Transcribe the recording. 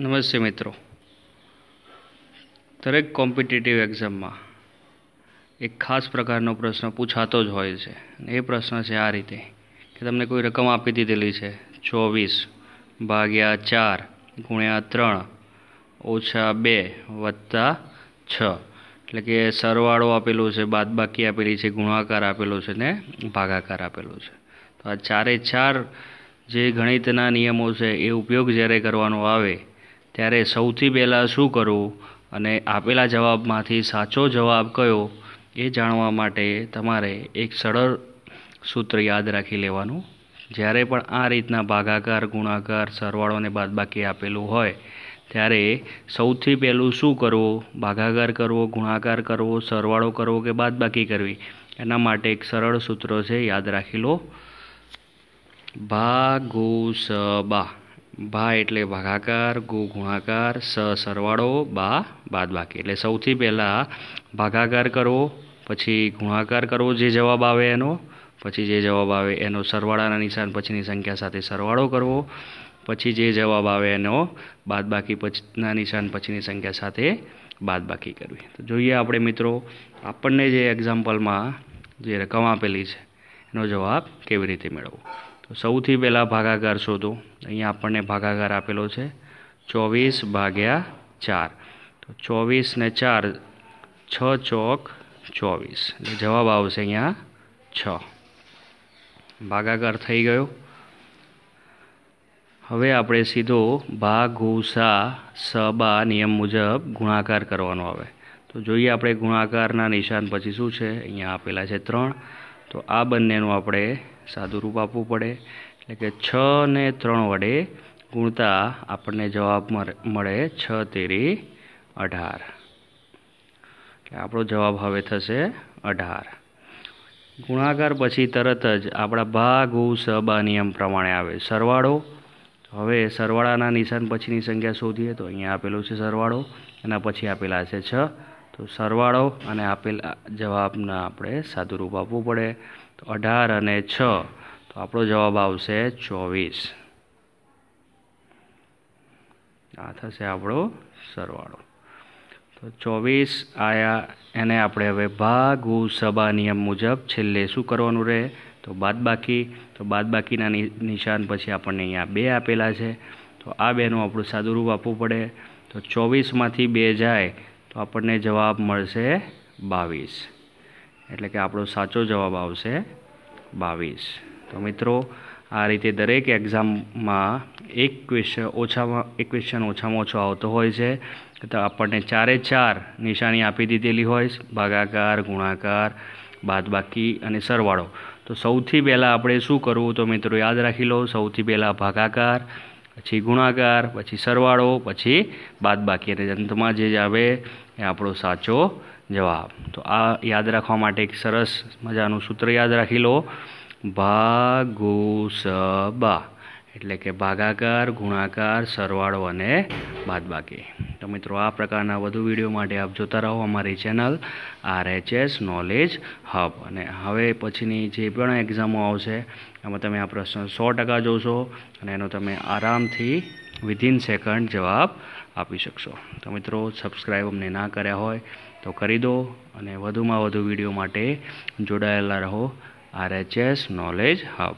નમસ્તે મિત્રો દરેક કોમ્પિટિટિવ એક્ઝામમાં એક ખાસ પ્રકારનો પ્રશ્ન પૂછાતો જ હોય છે એ પ્રશ્ન છે આ રીતે કે તમને કોઈ રકમ આપી દીધેલી છે ચોવીસ ભાગ્યા ચાર ગુણ્યા ત્રણ ઓછા બે વત્તા છ એટલે કે સરવાળો આપેલો છે બાદબાકી આપેલી છે ગુણાકાર આપેલો છે ને ભાગાકાર આપેલો છે તો આ ચારે ચાર જે ગણિતના નિયમો છે એ ઉપયોગ જ્યારે કરવાનો આવે ત્યારે સૌથી પહેલાં શું કરવું અને આપેલા જવાબમાંથી સાચો જવાબ કયો એ જાણવા માટે તમારે એક સરળ સૂત્ર યાદ રાખી લેવાનું જ્યારે પણ આ રીતના ભાગાકાર ગુણાકાર સરવાળોને અને બાદબાકી આપેલું હોય ત્યારે સૌથી પહેલું શું કરવું ભાગાકાર કરવો ગુણાકાર કરવો સરવાળો કરવો કે બાદબાકી કરવી એના માટે એક સરળ સૂત્રો છે યાદ રાખી લો ભાગુસબા ભા એટલે ભાગાકાર ગુ ગુણાકાર સ સરવાળો બા બાદ બાકી એટલે સૌથી પહેલાં ભાગાકાર કરવો પછી ગુણાકાર કરવો જે જવાબ આવે એનો પછી જે જવાબ આવે એનો સરવાળાના નિશાન પછીની સંખ્યા સાથે સરવાળો કરવો પછી જે જવાબ આવે એનો બાદ બાકી પછીના નિશાન પછીની સંખ્યા સાથે બાદ બાકી કરવી તો જોઈએ આપણે મિત્રો આપણને જે એક્ઝામ્પલમાં જે રકમ આપેલી છે એનો જવાબ કેવી રીતે મેળવવો તો સૌથી પહેલાં ભાગાકાર શોધો અહીંયા આપણને ભાગાકાર આપેલો છે ચોવીસ ભાગ્યા ચાર તો ચોવીસ ને ચાર છ ચોક ચોવીસ એટલે જવાબ આવશે અહીંયા છ ભાગાકાર થઈ ગયો હવે આપણે સીધો ભાગ ગુસા સબા નિયમ મુજબ ગુણાકાર કરવાનો આવે તો જોઈએ આપણે ગુણાકારના નિશાન પછી શું છે અહીંયા આપેલા છે ત્રણ તો આ બંનેનું આપણે સાદું આપવું પડે એટલે કે છ ને ત્રણ વડે ગુણતા આપણને જવાબ મળે છ તેરી અઢાર એટલે આપણો જવાબ હવે થશે અઢાર ગુણાકાર પછી તરત જ આપણા ભાગ ઉ સબા નિયમ પ્રમાણે આવે સરવાળો હવે સરવાળાના નિશાન પછીની સંખ્યા શોધીએ તો અહીંયા આપેલું છે સરવાળો એના પછી આપેલા છે છ તો સરવાળો અને આપેલા જવાબના આપણે સાદુરૂપ આપવું પડે તો અઢાર અને છ તો આપણો જવાબ આવશે ચોવીસ આ થશે આપણો સરવાળો તો ચોવીસ આયા એને આપણે હવે ભાગ સભા નિયમ મુજબ છેલ્લે શું કરવાનું રહે તો બાદબાકી તો બાદબાકીના નિશાન પછી આપણને અહીંયા બે આપેલા છે તો આ બેનું આપણું સાદું આપવું પડે તો ચોવીસમાંથી બે જાય તો આપણને જવાબ મળશે બાવીસ એટલે કે આપણો સાચો જવાબ આવશે બાવીસ તો મિત્રો આ રીતે દરેક એક્ઝામમાં એક ક્વેશ્ચન ઓછામાં એક ક્વેશ્ચન ઓછામાં ઓછો આવતો હોય છે તો આપણને ચારે ચાર નિશાની આપી દીધેલી હોય ભાગાકાર ગુણાકાર બાદબાકી અને સરવાળો તો સૌથી પહેલાં આપણે શું કરવું તો મિત્રો યાદ રાખી લો સૌથી પહેલાં ભાગાકાર પછી ગુણાકાર પછી સરવાળો પછી બાદબાકી અને અંતમાં જે આવે એ આપણો સાચો જવાબ તો આ યાદ રાખવા માટે એક સરસ મજાનું સૂત્ર યાદ રાખી લો ભાગોસબા એટલે કે ભાગાકાર ગુણાકાર સરવાળો અને બાદબાકી તો મિત્રો આ પ્રકારના વધુ વિડીયો માટે આપ જોતા રહો અમારી ચેનલ આરએચએસ નોલેજ હબ અને હવે પછીની જે પણ એક્ઝામો આવશે એમાં તમે આ પ્રશ્ન સો ટકા જોશો અને એનો તમે આરામથી વિધિન સેકન્ડ જવાબ આપી શકશો તો મિત્રો સબસ્ક્રાઈબ અમને ના કર્યા હોય તો કરી દો અને વધુમાં વધુ વિડીયો માટે જોડાયેલા રહો આરએચએસ નોલેજ હબ